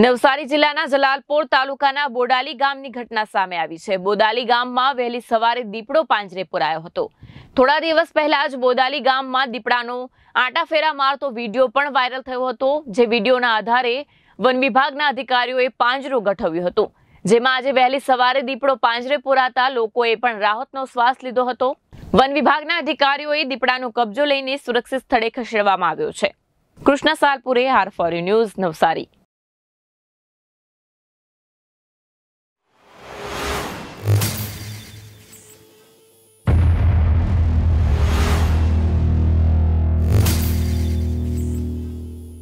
નવસારી જિલ્લાના જલાલપોર તાલુકાના બોડાલી ગામની ઘટના સામે આવી છે બોડાલી ગામમાં વહેલી સવારે દીપડો પાંજરે પુરાયો હતો થોડા દિવસ પહેલા જ બોડાલી ગામમાં દીપડાનો આટા ફેરા મારતો વિડીયો પણ વાયરલ થયો હતો જે વિડીયોના આધારે વન વિભાગના અધિકારીઓએ પાંજરું ગઠવ્યું હતું જેમાં આજે વહેલી સવારે દીપડો પાંજરે પુરાતા લોકોએ પણ રાહતનો શ્વાસ લીધો હતો વન વિભાગના અધિકારીઓએ દીપડાનો કબજો લઈને સુરક્ષિત સ્થળે ખસેડવામાં આવ્યો છે કૃષ્ણ સાલપુરે હાર ફોર ન્યૂઝ નવસારી